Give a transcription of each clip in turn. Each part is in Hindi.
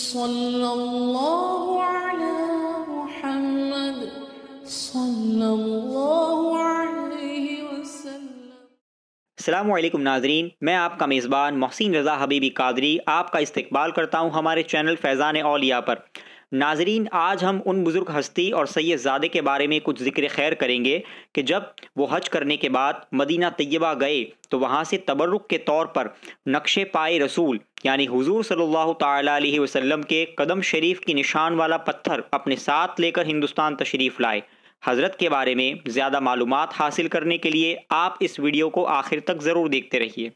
صلى नाजरीन मैं आपका मेज़बान मोहसिन रज़ा हबीबी कादरी आपका इस्तकबाल करता हूँ हमारे चैनल फैज़ान ओलिया पर नाजरीन आज हम उन बुज़ुर्ग हस्ती और सैदजादे के बारे में कुछ ज़िक्र खैर करेंगे कि जब वो हज करने के बाद मदीना तय्यबा गए तो वहाँ से तबर्रुक के तौर पर नक्श पाए रसूल यानी हुजूर सल्लल्लाहु अलैहि वसल्लम के कदम शरीफ की निशान वाला पत्थर अपने साथ लेकर हिंदुस्तान तशरीफ़ लाए हज़रत के बारे में ज़्यादा मालूम हासिल करने के लिए आप इस वीडियो को आखिर तक ज़रूर देखते रहिए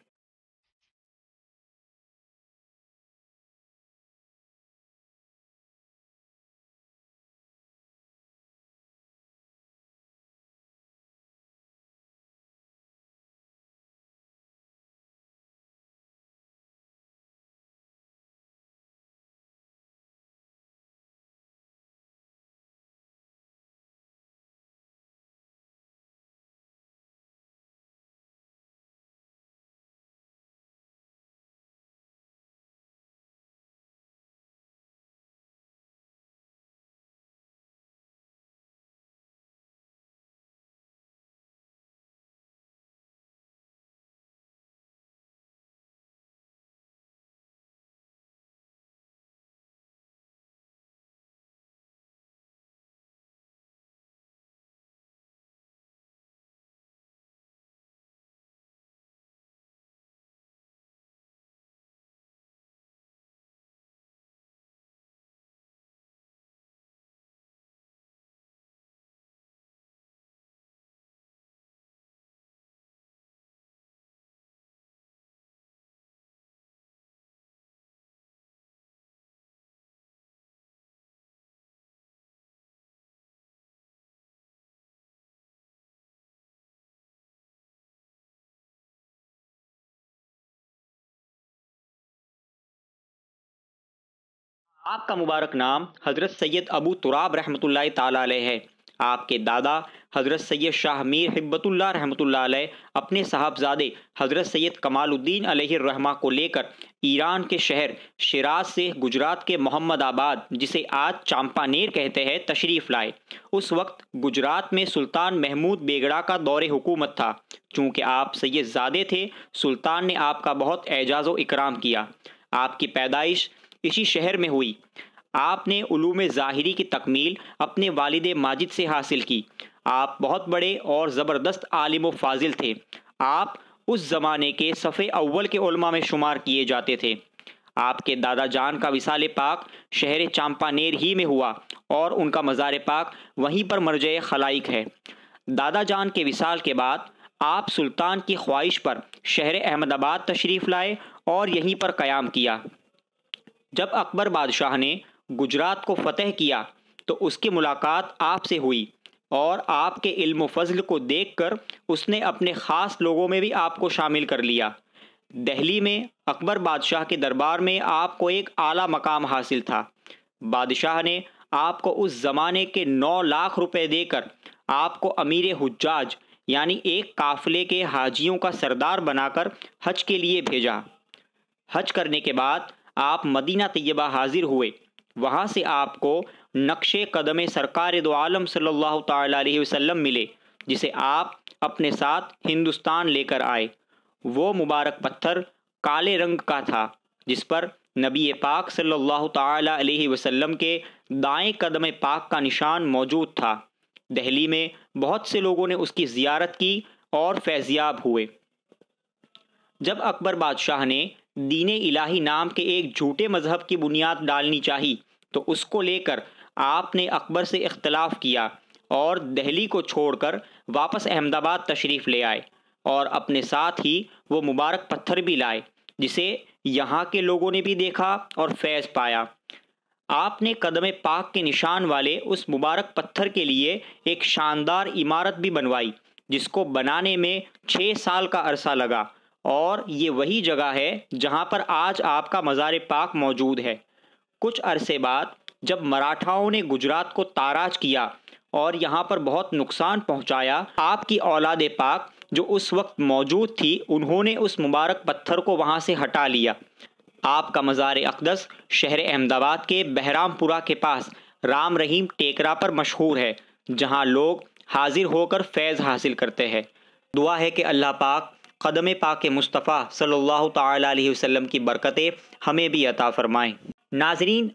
आपका मुबारक नाम हज़रत सैयद अबू तुराब रहमत ताली है आपके दादा हज़रत सैयद शाह मीर हिब्बतुल्ला रहमतुल्ला अपने साहबजादे हज़रत सैयद कमालुद्दीन रहमा को लेकर ईरान के शहर शराज से गुजरात के मोहम्मद आबाद जिसे आज चांपानेर कहते हैं तशरीफ़ लाए उस वक्त गुजरात में सुल्तान महमूद बेगड़ा का दौर हुकूमत था चूँकि आप सैयद थे सुल्तान ने आपका बहुत एजाज़ व इकराम किया आपकी पैदाइश इसी शहर में हुई आपने उलूम ज़ाहरी की तकमील अपने वालद माजिद से हासिल की आप बहुत बड़े और ज़बरदस्त आलिम व फाजिल थे आप उस ज़माने के सफ़े अव्वल के उलमा में शुमार किए जाते थे आपके दादा जान का विसाल पाक शहर चांपानेर ही में हुआ और उनका मज़ार पाक वहीं पर मरज खलाइक है दादा जान के विसाल के बाद आप सुल्तान की ख्वाहिश पर शहर अहमदाबाद तशरीफ़ लाए और यहीं पर क़याम किया जब अकबर बादशाह ने गुजरात को फतेह किया तो उसकी मुलाकात आपसे हुई और आपके इल्म फजल को देखकर उसने अपने ख़ास लोगों में भी आपको शामिल कर लिया दिल्ली में अकबर बादशाह के दरबार में आपको एक आला मकाम हासिल था बादशाह ने आपको उस ज़माने के नौ लाख रुपए देकर आपको अमीर हजाज यानी एक काफ़िले के हाजियों का सरदार बनाकर हज के लिए भेजा हज करने के बाद आप मदीना तय्यबा हाजिर हुए वहाँ से आपको नक्शे कदम सरकार दो आलम सल्लल्लाहु अलैहि वसल्लम मिले जिसे आप अपने साथ हिंदुस्तान लेकर आए वो मुबारक पत्थर काले रंग का था जिस पर नबी पाक सल्लल्लाहु अलैहि वसल्लम के दाएं कदम पाक का निशान मौजूद था दहली में बहुत से लोगों ने उसकी ज़ियारत की और फैजियाब हुए जब अकबर बादशाह ने दीन इलाही नाम के एक झूठे मज़हब की बुनियाद डालनी चाहिए तो उसको लेकर आपने अकबर से इख्तलाफ किया और दहली को छोड़कर वापस अहमदाबाद तशरीफ़ ले आए और अपने साथ ही वो मुबारक पत्थर भी लाए जिसे यहाँ के लोगों ने भी देखा और फैज़ पाया आपने कदम पाक के निशान वाले उस मुबारक पत्थर के लिए एक शानदार इमारत भी बनवाई जिसको बनाने में छः साल का अरसा लगा और ये वही जगह है जहाँ पर आज आपका मज़ार पाक मौजूद है कुछ अरसे बाद जब मराठाओं ने गुजरात को ताराज किया और यहाँ पर बहुत नुकसान पहुँचाया आपकी औलाद पाक जो उस वक्त मौजूद थी उन्होंने उस मुबारक पत्थर को वहाँ से हटा लिया आपका मज़ार अकदस शहर अहमदाबाद के बहरामपुरा के पास राम रहीम टेकरा पर मशहूर है जहाँ लोग हाजिर होकर फैज़ हासिल करते हैं दुआ है कि अल्लाह पाक कदम पाक मुस्तफ़ा सल्लल्लाहु अलैहि वसल्लम की बरकतें हमें भी अता फ़रमाएँ नाजरीन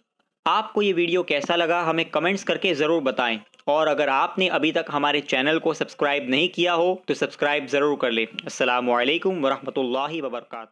आपको ये वीडियो कैसा लगा हमें कमेंट्स करके ज़रूर बताएं और अगर आपने अभी तक हमारे चैनल को सब्सक्राइब नहीं किया हो तो सब्सक्राइब ज़रूर कर लें असल वरहमल वर्का